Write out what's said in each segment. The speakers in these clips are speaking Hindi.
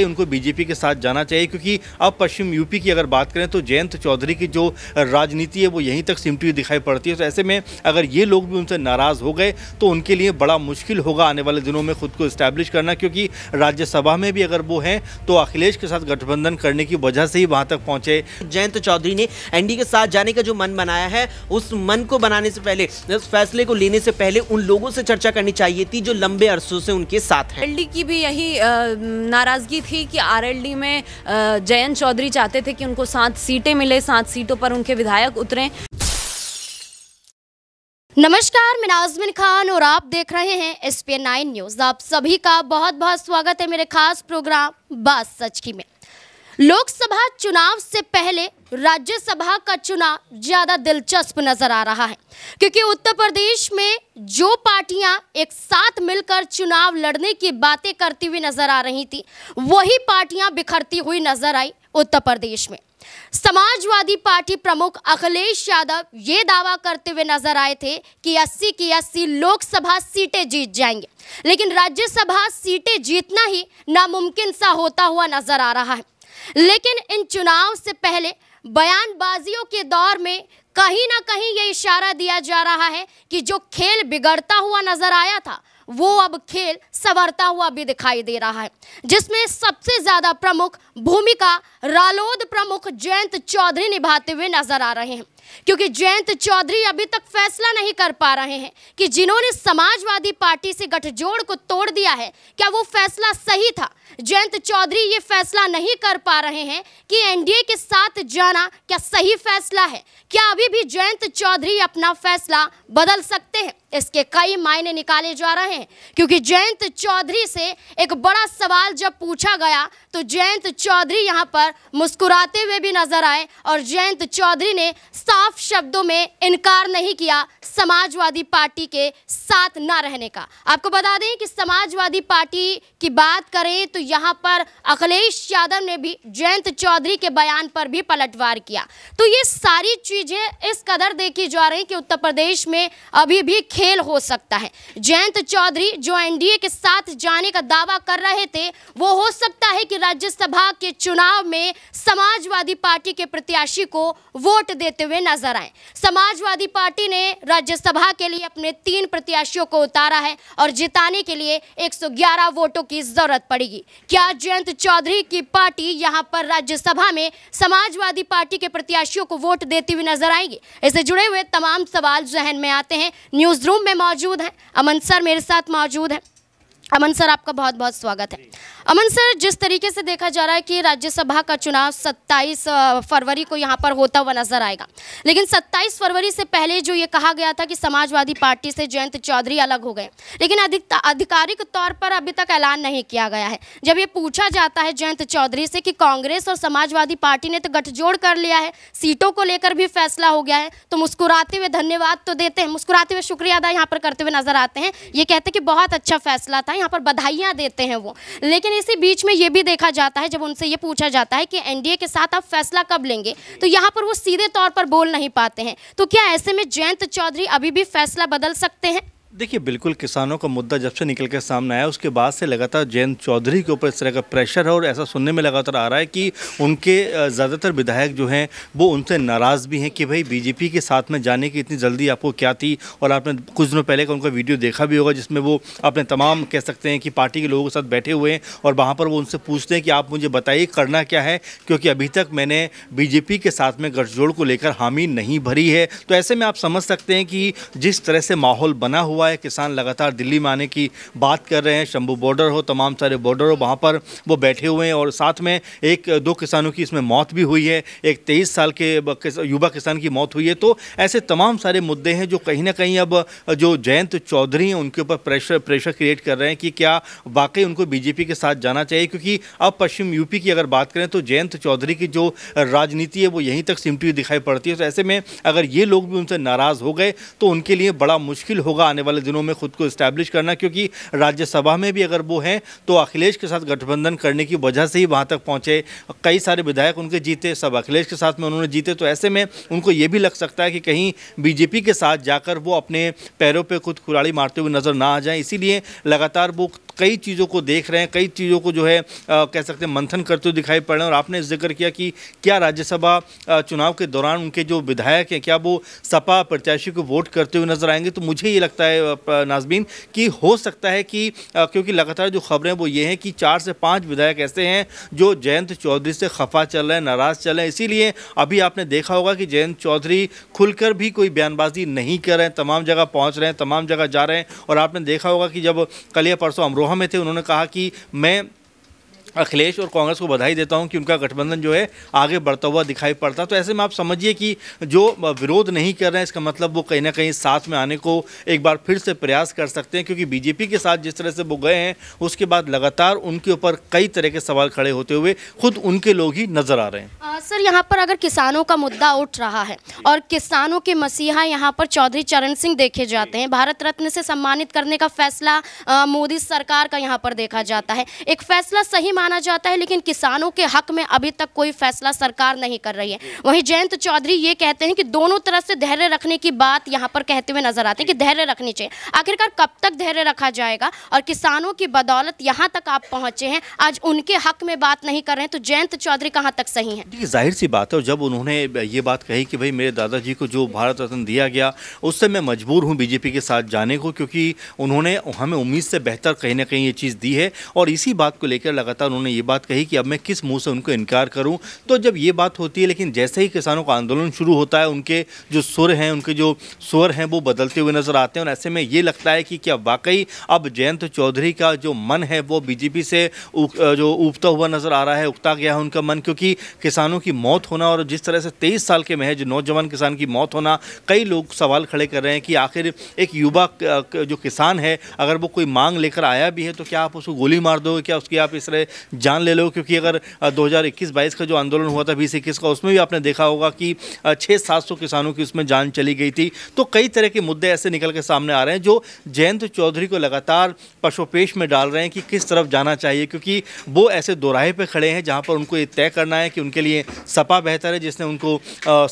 वाकई उनको बीजेपी के साथ जाना चाहिए क्योंकि अब पश्चिम यूपी की अगर बात करें तो जयंत चौधरी की जो राजनीति है वो यहीं तक सिमटी हुई दिखाई पड़ती है तो ऐसे में अगर ये लोग भी उनसे नाराज़ हो गए तो उनके लिए बड़ा मुश्किल होगा आने वाले दिनों में खुद को इस्टेब्लिश करना क्योंकि राज्यसभा में भी अगर वो हैं तो अखिलेश के साथ गठबंधन करने की वजह से ही वहाँ तक पहुँचे जयंत चौधरी ने एन के साथ जाने का जो मन बनाया है उस मन को बनाने से पहले उस फैसले को लेने से पहले उन लोगों से चर्चा करनी चाहिए थी जो लंबे अरसों से उनके साथ हैं एनडी की भी यही नाराजगी ही कि आरएलडी में जयंत चौधरी चाहते थे कि उनको सात सीटें मिले सात सीटों पर उनके विधायक उतरे नमस्कार मैं नाजमिन खान और आप देख रहे हैं एस पी नाइन न्यूज आप सभी का बहुत बहुत स्वागत है मेरे खास प्रोग्राम बात सच की में लोकसभा चुनाव से पहले राज्यसभा का चुनाव ज़्यादा दिलचस्प नज़र आ रहा है क्योंकि उत्तर प्रदेश में जो पार्टियां एक साथ मिलकर चुनाव लड़ने की बातें करती हुई नज़र आ रही थी वही पार्टियां बिखरती हुई नज़र आई उत्तर प्रदेश में समाजवादी पार्टी प्रमुख अखिलेश यादव ये दावा करते हुए नजर आए थे कि 80 की 80 लोकसभा सीटें जीत जाएंगे लेकिन राज्यसभा सीटें जीतना ही नामुमकिन सा होता हुआ नजर आ रहा है लेकिन इन चुनाव से पहले बयानबाजियों के दौर में कहीं ना कहीं ये इशारा दिया जा रहा है कि जो खेल बिगड़ता हुआ नजर आया था वो अब खेल संवरता हुआ भी दिखाई दे रहा है जिसमें सबसे ज्यादा प्रमुख भूमिका रालोद प्रमुख जयंत चौधरी निभाते हुए नजर आ रहे हैं क्योंकि जयंत चौधरी अभी तक फैसला नहीं कर पा रहे हैं कि जिन्होंने समाजवादी पार्टी से गठजोड़ को तोड़ दिया है क्या वो फैसला सही था जयंत चौधरी ये फैसला नहीं कर पा रहे हैं कि एनडीए के साथ जाना क्या सही फैसला है क्या अभी भी जयंत चौधरी अपना फैसला बदल सकते हैं इसके कई मायने निकाले जा रहे हैं क्योंकि जयंत चौधरी से एक बड़ा सवाल जब पूछा गया तो जयंत चौधरी यहाँ पर मुस्कुराते हुए भी नजर आए और जयंत चौधरी ने साफ साफ शब्दों में इनकार नहीं किया समाजवादी पार्टी के साथ ना रहने का आपको बता दें कि समाजवादी पार्टी की बात करें तो यहाँ पर अखिलेश यादव ने भी जयंत चौधरी के बयान पर भी पलटवार किया तो ये सारी चीज़ें इस कदर देखी जा रही कि उत्तर प्रदेश में अभी भी खेल हो सकता है जयंत चौधरी जो एनडीए के साथ जाने का दावा कर रहे थे वो हो सकता है कि राज्यसभा के चुनाव में समाजवादी पार्टी के प्रत्याशी को वोट देते हुए नजर आए समाजवादी पार्टी ने राज्यसभा के लिए अपने तीन प्रत्याशियों को उतारा है और जिताने के लिए 111 वोटों की जरूरत पड़ेगी क्या जयंत चौधरी की पार्टी यहां पर राज्यसभा में समाजवादी पार्टी के प्रत्याशियों को वोट देती हुई नजर आएगी इससे जुड़े हुए तमाम सवाल जहन में आते हैं न्यूज रूम में मौजूद है अमन सर मेरे साथ मौजूद है अमन सर आपका बहुत बहुत स्वागत है अमन सर जिस तरीके से देखा जा रहा है कि राज्यसभा का चुनाव 27 फरवरी को यहाँ पर होता हुआ नजर आएगा लेकिन 27 फरवरी से पहले जो ये कहा गया था कि समाजवादी पार्टी से जयंत चौधरी अलग हो गए लेकिन अधिक आधिकारिक तौर पर अभी तक ऐलान नहीं किया गया है जब ये पूछा जाता है जयंत चौधरी से कि कांग्रेस और समाजवादी पार्टी ने तो गठजोड़ कर लिया है सीटों को लेकर भी फैसला हो गया है तो मुस्कुराते हुए धन्यवाद तो देते हैं मुस्कुराते हुए शुक्रिया अदा यहाँ पर करते हुए नजर आते हैं ये कहते कि बहुत अच्छा फैसला था यहाँ पर बधाइयाँ देते हैं वो लेकिन इसी बीच में ये भी देखा जाता है जब उनसे ये पूछा जाता है कि एनडीए के साथ आप फैसला कब लेंगे तो यहाँ पर वो सीधे तौर पर बोल नहीं पाते हैं तो क्या ऐसे में जयंत चौधरी अभी भी फैसला बदल सकते हैं देखिए बिल्कुल किसानों का मुद्दा जब से निकल के सामने आया उसके बाद से लगातार जयंत चौधरी के ऊपर इस तरह का प्रेशर है और ऐसा सुनने में लगातार आ रहा है कि उनके ज़्यादातर विधायक जो हैं वो उनसे नाराज़ भी हैं कि भाई बीजेपी के साथ में जाने की इतनी जल्दी आपको क्या थी और आपने कुछ दिनों पहले का उनका वीडियो देखा भी होगा जिसमें वो अपने तमाम कह सकते हैं कि पार्टी के लोगों के साथ बैठे हुए हैं और वहाँ पर वो उनसे पूछते हैं कि आप मुझे बताइए करना क्या है क्योंकि अभी तक मैंने बीजेपी के साथ में गठजोड़ को लेकर हामी नहीं भरी है तो ऐसे में आप समझ सकते हैं कि जिस तरह से माहौल बना हुआ हुआ है किसान लगातार दिल्ली में आने की बात कर रहे हैं शंभू बॉर्डर हो तमाम सारे बॉर्डर हो वहाँ पर वो बैठे हुए हैं और साथ में एक दो किसानों की इसमें मौत भी हुई है एक तेईस साल के युवा किसान की मौत हुई है तो ऐसे तमाम सारे मुद्दे हैं जो कहीं ना कहीं अब जो जयंत चौधरी हैं उनके ऊपर प्रेशर प्रेशर क्रिएट कर रहे हैं कि क्या वाकई उनको बीजेपी के साथ जाना चाहिए क्योंकि अब पश्चिम यूपी की अगर बात करें तो जयंत चौधरी की जो राजनीति है वो यहीं तक सिमटी दिखाई पड़ती है तो ऐसे में अगर ये लोग भी उनसे नाराज़ हो गए तो उनके लिए बड़ा मुश्किल होगा आने वाले दिनों में खुद को इस्टेब्लिश करना क्योंकि राज्यसभा में भी अगर वो हैं तो अखिलेश के साथ गठबंधन करने की वजह से ही वहाँ तक पहुँचे कई सारे विधायक उनके जीते सब अखिलेश के साथ में उन्होंने जीते तो ऐसे में उनको ये भी लग सकता है कि कहीं बीजेपी के साथ जाकर वो अपने पैरों पर खुद कुराड़ी मारते हुए नज़र ना आ जाए इसीलिए लगातार वो कई चीज़ों को देख रहे हैं कई चीज़ों को जो है आ, कह सकते हैं मंथन करते हुए दिखाई पड़ रहे हैं और आपने जिक्र किया कि क्या राज्यसभा चुनाव के दौरान उनके जो विधायक हैं क्या वो सपा प्रत्याशी को वोट करते हुए नजर आएंगे तो मुझे ये लगता है है नाजमीन कि हो सकता है कि क्योंकि लगातार जो खबरें वो ये हैं कि चार से पाँच विधायक ऐसे हैं जो जयंत चौधरी से खफा चल रहे हैं नाराज़ चल रहे हैं इसीलिए अभी आपने देखा होगा कि जयंत चौधरी खुलकर भी कोई बयानबाजी नहीं कर रहे हैं तमाम जगह पहुँच रहे हैं तमाम जगह जा रहे हैं और आपने देखा होगा कि जब कलिया परसों अमरोहा में थे उन्होंने कहा कि मैं अखिलेश और कांग्रेस को बधाई देता हूं कि उनका गठबंधन जो है आगे बढ़ता हुआ दिखाई पड़ता तो ऐसे में आप समझिए कि जो विरोध नहीं कर रहे हैं इसका मतलब वो कहीं ना कहीं साथ में आने को एक बार फिर से प्रयास कर सकते हैं क्योंकि बीजेपी के साथ जिस तरह से वो गए हैं उसके बाद लगातार उनके ऊपर कई तरह के सवाल खड़े होते हुए खुद उनके लोग ही नज़र आ रहे हैं हाँ, सर यहाँ पर अगर किसानों का मुद्दा उठ रहा है और किसानों के मसीहा यहाँ पर चौधरी चरण सिंह देखे जाते हैं भारत रत्न से सम्मानित करने का फैसला मोदी सरकार का यहाँ पर देखा जाता है एक फैसला सही माना जाता है लेकिन किसानों के हक में अभी तक कोई फैसला सरकार नहीं कर रही है वहीं जयंत चौधरी ये कहते हैं कि दोनों तरफ से धैर्य रखने की बात यहाँ पर कहते हुए नजर आते हैं कि धैर्य रखनी चाहिए आखिरकार कब तक धैर्य रखा जाएगा और किसानों की बदौलत यहाँ तक आप पहुँचे हैं आज उनके हक में बात नहीं कर रहे हैं तो जयंत चौधरी कहाँ तक सही है जाहिर सी बात है और जब उन्होंने ये बात कही कि भाई मेरे दादाजी को जो भारत रत्न दिया गया उससे मैं मजबूर हूँ बीजेपी के साथ जाने को क्योंकि उन्होंने हमें उम्मीद से बेहतर कहीं ना कहीं ये चीज़ दी है और इसी बात को लेकर लगातार उन्होंने ये बात कही कि अब मैं किस मुँह से उनको इनकार करूँ तो जब ये बात होती है लेकिन जैसे ही किसानों का आंदोलन शुरू होता है उनके जो सुर हैं उनके जो स्वर हैं वो बदलते हुए नज़र आते हैं और ऐसे में ये लगता है कि क्या वाकई अब जयंत चौधरी का जो मन है वो बीजेपी से जो उगता हुआ नज़र आ रहा है उगता गया है उनका मन क्योंकि किसानों किसानों की मौत होना और जिस तरह से तेईस साल के महज नौजवान किसान की मौत होना कई लोग सवाल खड़े कर रहे हैं कि आखिर एक युवा जो किसान है अगर वो कोई मांग लेकर आया भी है तो क्या आप उसको गोली मार दोगे क्या उसकी आप इस तरह जान ले लो क्योंकि अगर 2021-22 का जो आंदोलन हुआ था बीस इक्कीस का उसमें भी आपने देखा होगा कि छः सात सौ किसानों की उसमें जान चली गई थी तो कई तरह के मुद्दे ऐसे निकल के सामने आ रहे हैं जो जयंत चौधरी को लगातार पशुपेश में डाल रहे हैं कि किस तरफ जाना चाहिए क्योंकि वो ऐसे दोराहे पर खड़े हैं जहाँ पर उनको ये तय करना है कि उनके लिए सपा बेहतर है जिसने उनको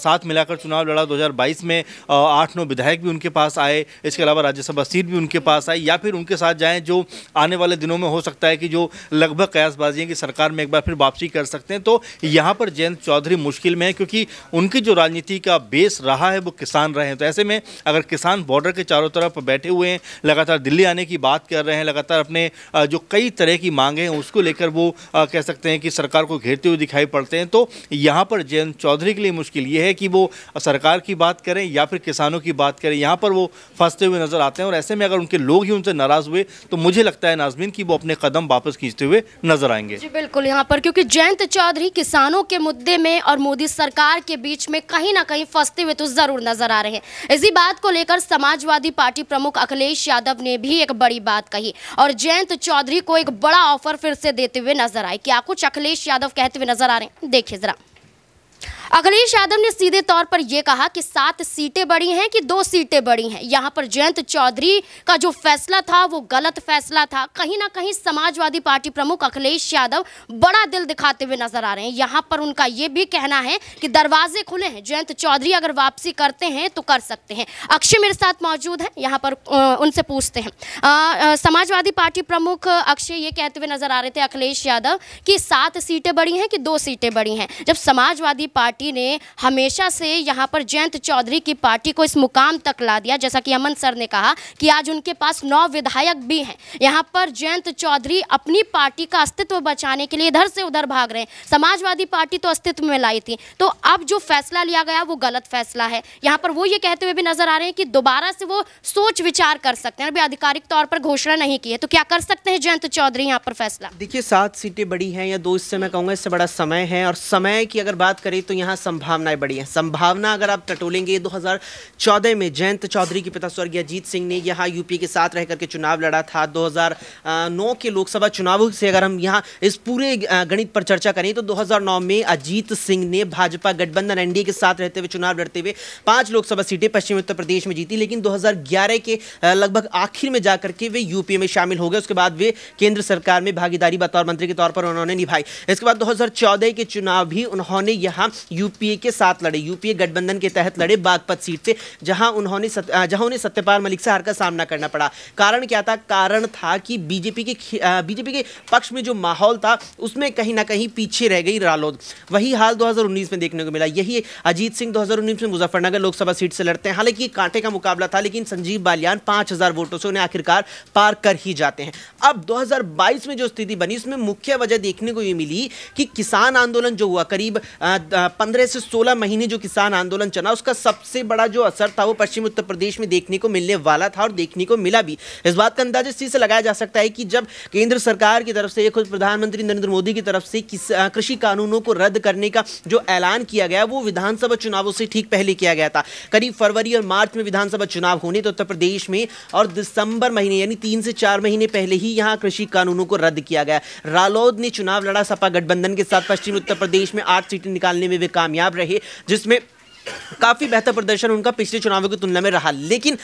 साथ मिलाकर चुनाव लड़ा 2022 में आठ नौ विधायक भी उनके पास आए इसके अलावा राज्यसभा सीट भी उनके पास आई या फिर उनके साथ जाएँ जो आने वाले दिनों में हो सकता है कि जो लगभग कयासबाजी है कि सरकार में एक बार फिर वापसी कर सकते हैं तो यहाँ पर जयंत चौधरी मुश्किल में है क्योंकि उनकी जो राजनीति का बेस रहा है वो किसान रहे हैं तो ऐसे में अगर किसान बॉर्डर के चारों तरफ बैठे हुए हैं लगातार दिल्ली आने की बात कर रहे हैं लगातार अपने जो कई तरह की मांगे हैं उसको लेकर वो कह सकते हैं कि सरकार को घेरते हुए दिखाई पड़ते हैं तो यहाँ पर जयंत चौधरी के लिए मुश्किल ये है कि वो सरकार की बात करें या फिर किसानों की बात करें यहाँ पर वो फंसते हुए नज़र आते हैं और ऐसे में अगर उनके लोग ही उनसे नाराज़ हुए तो मुझे लगता है नाजमीन कि वो अपने कदम वापस खींचते हुए नजर आएंगे जी बिल्कुल यहाँ पर क्योंकि जयंत चौधरी किसानों के मुद्दे में और मोदी सरकार के बीच में कहीं ना कहीं फंसते हुए तो ज़रूर नजर आ रहे हैं इसी बात को लेकर समाजवादी पार्टी प्रमुख अखिलेश यादव ने भी एक बड़ी बात कही और जयंत चौधरी को एक बड़ा ऑफर फिर से देते हुए नजर आए क्या कुछ अखिलेश यादव कहते हुए नजर आ रहे हैं देखिए जरा अखिलेश यादव ने सीधे तौर पर यह कहा कि सात सीटें बड़ी हैं कि दो सीटें बड़ी हैं यहाँ पर जयंत चौधरी का जो फैसला था वो गलत फैसला था कहीं ना कहीं समाजवादी पार्टी प्रमुख अखिलेश यादव बड़ा दिल दिखाते हुए नजर आ रहे हैं यहाँ पर उनका ये भी कहना है कि दरवाजे खुले हैं जयंत चौधरी अगर वापसी करते हैं तो कर सकते हैं अक्षय मेरे साथ मौजूद है यहाँ पर उनसे पूछते हैं समाजवादी पार्टी प्रमुख अक्षय ये कहते हुए नजर आ रहे थे अखिलेश यादव कि सात सीटें बड़ी हैं कि दो सीटें बड़ी हैं जब समाजवादी पार्टी पार्टी ने हमेशा से यहाँ पर जयंत चौधरी की पार्टी को इस मुकाम तक ला दिया जैसा कि अमन सर ने कहा कि आज उनके पास नौ विधायक भी हैं यहाँ पर जयंत चौधरी अपनी पार्टी का अस्तित्व बचाने के लिए इधर से उधर भाग रहे हैं समाजवादी पार्टी तो अस्तित्व में लाई थी तो अब जो फैसला लिया गया वो गलत फैसला है यहाँ पर वो ये कहते हुए भी नजर आ रहे हैं कि दोबारा से वो सोच विचार कर सकते हैं अभी आधिकारिक तौर पर घोषणा नहीं की है तो क्या कर सकते हैं जयंत चौधरी यहाँ पर फैसला देखिए सात सीटें बड़ी हैं या दो इससे मैं कहूँगा इससे बड़ा समय है और समय की अगर बात करें तो यहाँ यहाँ संभावनाएं बड़ी हैं संभावना अगर आप टटोलेंगे 2014 में जयंत चौधरी के पिता स्वर्गीय अजीत सिंह ने यहाँ यूपी के साथ रह करके चुनाव लड़ा था 2009 के लोकसभा चुनाव से अगर हम यहाँ इस पूरे गणित पर चर्चा करें तो 2009 में अजीत सिंह ने भाजपा गठबंधन एनडीए के साथ रहते हुए चुनाव लड़ते हुए पाँच लोकसभा सीटें पश्चिमी उत्तर प्रदेश में जीती लेकिन दो के लगभग आखिर में जाकर के वे यूपी में शामिल हो गए उसके बाद वे केंद्र सरकार में भागीदारी बतौर मंत्री के तौर पर उन्होंने निभाई इसके बाद दो के चुनाव भी उन्होंने यहाँ यूपीए के साथ लड़े यूपीए गठबंधन के तहत लड़े बागपत सीट से जहां उन्होंने सत, जहां उन्हें सत्यपाल मलिक से हार का सामना करना पड़ा कारण क्या था कारण था कि बीजेपी के बीजेपी के पक्ष में जो माहौल था उसमें कहीं ना कहीं पीछे रह गई रालोद वही हाल दो में देखने को मिला यही अजीत सिंह दो में मुजफ्फरनगर लोकसभा सीट से लड़ते हैं हालांकि कांटे का मुकाबला था लेकिन संजीव बालियान पांच वोटों से उन्हें आखिरकार पार कर ही जाते हैं अब 2022 में जो स्थिति बनी उसमें मुख्य वजह देखने को ये मिली कि किसान आंदोलन जो हुआ करीब 15 से 16 महीने जो किसान आंदोलन चला उसका सबसे बड़ा जो असर था वो पश्चिम उत्तर प्रदेश में देखने को मिलने वाला था और देखने को मिला भी इस बात का अंदाज चीज से लगाया जा सकता है कि जब केंद्र सरकार की तरफ से या खुद प्रधानमंत्री नरेंद्र मोदी की तरफ से कृषि कानूनों को रद्द करने का जो ऐलान किया गया वो विधानसभा चुनावों से ठीक पहले किया गया था करीब फरवरी और मार्च में विधानसभा चुनाव होने तो उत्तर प्रदेश में और दिसंबर महीने यानी तीन से चार महीने पहले ही यहाँ कृषि कानूनों को रद्द किया गया रालोद ने चुनाव लड़ा सपा गठबंधन के साथ पश्चिम उत्तर प्रदेश में आठ सीटें निकालने में कामयाब रहे जिसमें काफ़ी बेहतर प्रदर्शन उनका पिछले चुनावों की तुलना में रहा लेकिन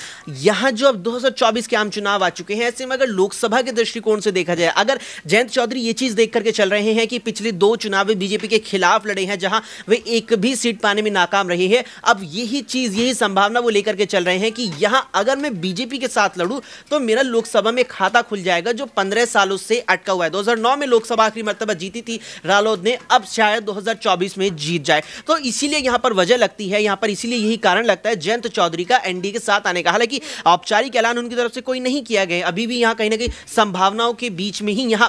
यहां जो अब 2024 के आम चुनाव आ चुके हैं ऐसे में अगर लोकसभा के दृष्टिकोण से देखा जाए अगर जयंत चौधरी ये चीज़ देख करके चल रहे हैं कि पिछले दो चुनाव बीजेपी के खिलाफ लड़े हैं जहां वे एक भी सीट पाने में नाकाम रहे हैं अब यही चीज़ यही संभावना वो लेकर के चल रहे हैं कि यहां अगर मैं बीजेपी के साथ लड़ूँ तो मेरा लोकसभा में खाता खुल जाएगा जो पंद्रह सालों से अटका हुआ है दो में लोकसभा आखिरी मरतबा जीती थी रालोद ने अब शायद दो में जीत जाए तो इसीलिए यहां पर वजह लगती है है यहां पर इसीलिए यही कारण लगता है जयंत चौधरी का एनडीए के साथ आने का हालांकि औपचारिक ऐलान उनकी तरफ से कोई नहीं किया गया अभी भी यहां कहीं ना कहीं संभावनाओं के बीच में ही यहां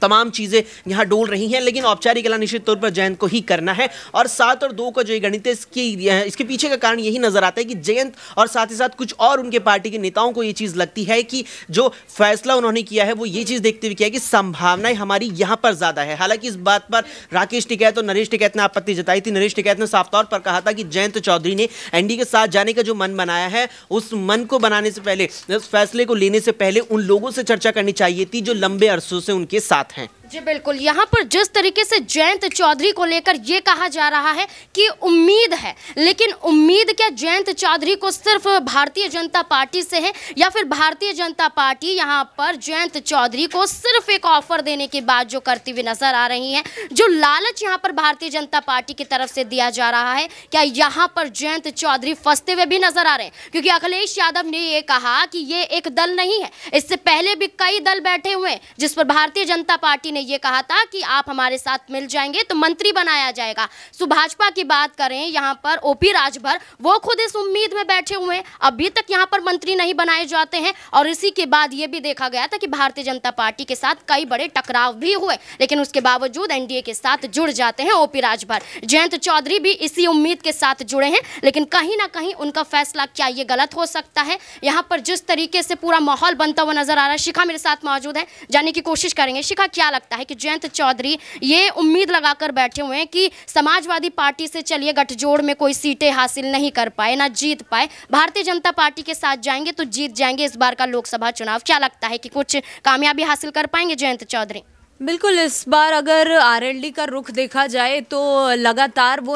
तमाम चीज़ें यहाँ डोल रही हैं लेकिन औपचारिक कला निश्चित तौर पर जयंत को ही करना है और सात और दो का जो गणित है इसकी इसके पीछे का कारण यही नज़र आता है कि जयंत और साथ ही साथ कुछ और उनके पार्टी के नेताओं को ये चीज़ लगती है कि जो फैसला उन्होंने किया है वो ये चीज़ देखते हुए किया कि संभावनाएं हमारी यहाँ पर ज़्यादा है हालांकि इस बात पर राकेश टिकैत और नरेश टिकैत ने आपत्ति जताई थी नरेश टिकैत ने साफ तौर पर कहा था कि जयंत चौधरी ने एनडी के साथ जाने का जो मन बनाया है उस मन को बनाने से पहले उस फैसले को लेने से पहले उन लोगों से चर्चा करनी चाहिए थी जो लंबे अरसों से उनके साथ 对。जी बिल्कुल यहाँ पर जिस तरीके से जयंत चौधरी को लेकर ये कहा जा रहा है कि उम्मीद है लेकिन उम्मीद क्या जयंत चौधरी को सिर्फ भारतीय जनता पार्टी से है या फिर भारतीय जनता पार्टी यहाँ पर जयंत चौधरी को सिर्फ एक ऑफर देने की बात जो करती हुई नजर आ रही है जो लालच यहाँ पर भारतीय जनता पार्टी की तरफ से दिया जा रहा है क्या यहाँ पर जयंत चौधरी फंसते हुए भी नजर आ रहे हैं क्योंकि अखिलेश यादव ने ये कहा कि ये एक दल नहीं है इससे पहले भी कई दल बैठे हुए हैं जिस पर भारतीय जनता पार्टी ने ये कहा था कि आप हमारे साथ मिल जाएंगे तो मंत्री बनाया जाएगा सो भाजपा की बात करें यहाँ पर ओपी राजभर वो खुद इस उम्मीद में बैठे हुए अभी तक यहाँ पर मंत्री नहीं बनाए जाते हैं और इसी के बाद ये भी देखा गया था कि भारतीय जनता पार्टी के साथ कई बड़े टकराव भी हुए लेकिन उसके बावजूद एनडीए के साथ जुड़ जाते हैं ओपी राजभर जयंत चौधरी भी इसी उम्मीद के साथ जुड़े हैं लेकिन कहीं ना कहीं उनका फैसला क्या ये गलत हो सकता है यहाँ पर जिस तरीके से पूरा माहौल बनता हुआ नजर आ रहा है शिखा मेरे साथ मौजूद है जाने की कोशिश करेंगे शिखा क्या लगता लगता है कि जयंत चौधरी ये उम्मीद लगाकर बैठे हुए हैं कि समाजवादी पार्टी से चलिए गठजोड़ में कोई सीटें हासिल नहीं कर पाए ना जीत पाए भारतीय जनता पार्टी के साथ जाएंगे तो जीत जाएंगे इस बार का लोकसभा चुनाव क्या लगता है कि कुछ कामयाबी हासिल कर पाएंगे जयंत चौधरी बिल्कुल इस बार अगर आरएलडी का रुख देखा जाए तो लगातार वो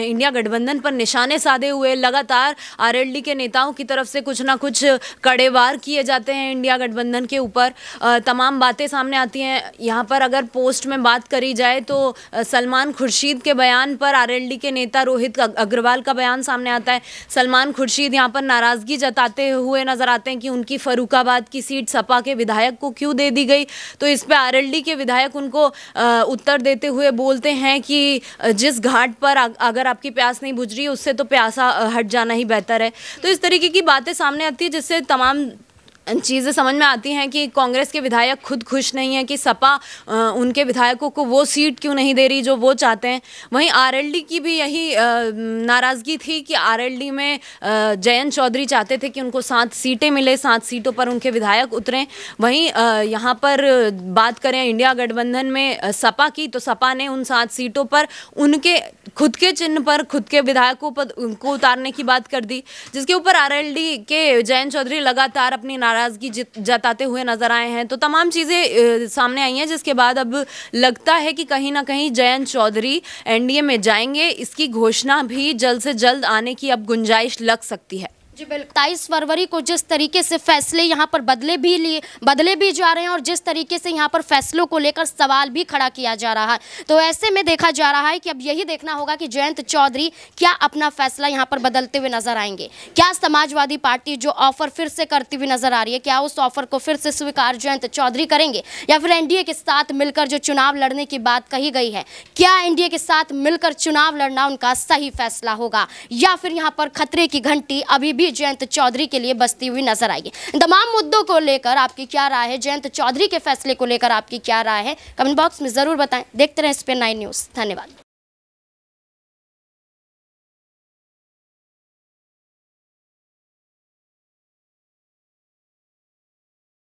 इंडिया गठबंधन पर निशाने साधे हुए लगातार आरएलडी के नेताओं की तरफ से कुछ ना कुछ कड़े वार किए जाते हैं इंडिया गठबंधन के ऊपर तमाम बातें सामने आती हैं यहाँ पर अगर पोस्ट में बात करी जाए तो सलमान खुर्शीद के बयान पर आरएलडी के नेता रोहित अग्रवाल का बयान सामने आता है सलमान खुर्शीद यहाँ पर नाराज़गी जताते हुए नज़र आते हैं कि उनकी फरूखाबाद की सीट सपा के विधायक को क्यों दे दी गई तो इस पर आर मंडी के विधायक उनको उत्तर देते हुए बोलते हैं कि जिस घाट पर अगर आपकी प्यास नहीं बुझ रही उससे तो प्यासा हट जाना ही बेहतर है तो इस तरीके की बातें सामने आती है जिससे तमाम चीज़ें समझ में आती हैं कि कांग्रेस के विधायक खुद खुश नहीं है कि सपा उनके विधायकों को वो सीट क्यों नहीं दे रही जो वो चाहते हैं वहीं आरएलडी की भी यही नाराज़गी थी कि आरएलडी में जयंत चौधरी चाहते थे कि उनको सात सीटें मिले सात सीटों पर उनके विधायक उतरें वहीं यहाँ पर बात करें इंडिया गठबंधन में सपा की तो सपा ने उन सात सीटों पर उनके खुद के चिन्ह पर खुद के विधायकों पर उनको उतारने की बात कर दी जिसके ऊपर आर के जयंत चौधरी लगातार अपनी नाराज़गी जताते हुए नज़र आए हैं तो तमाम चीज़ें सामने आई हैं जिसके बाद अब लगता है कि कहीं ना कहीं जयंत चौधरी एनडीए में जाएंगे इसकी घोषणा भी जल्द से जल्द आने की अब गुंजाइश लग सकती है जी बिल्कुल तेईस फरवरी को जिस तरीके से फैसले यहाँ पर बदले भी लिए बदले भी जा रहे हैं और जिस तरीके से यहाँ पर फैसलों को लेकर सवाल भी खड़ा किया जा रहा है तो ऐसे में देखा जा रहा है कि अब यही देखना होगा कि जयंत चौधरी क्या अपना फैसला यहाँ पर बदलते हुए नजर आएंगे क्या समाजवादी पार्टी जो ऑफर फिर से करती हुई नजर आ रही है क्या उस ऑफर को फिर से स्वीकार जयंत चौधरी करेंगे या फिर एनडीए के साथ मिलकर जो चुनाव लड़ने की बात कही गई है क्या एनडीए के साथ मिलकर चुनाव लड़ना उनका सही फैसला होगा या फिर यहाँ पर खतरे की घंटी अभी भी भी जयंत चौधरी के लिए बसती हुई नजर आएगी तमाम मुद्दों को लेकर आपकी क्या राय है जयंत चौधरी के फैसले को लेकर आपकी क्या राय है कमेंट बॉक्स में जरूर बताएं देखते रहें स्पेन नाइन न्यूज़ धन्यवाद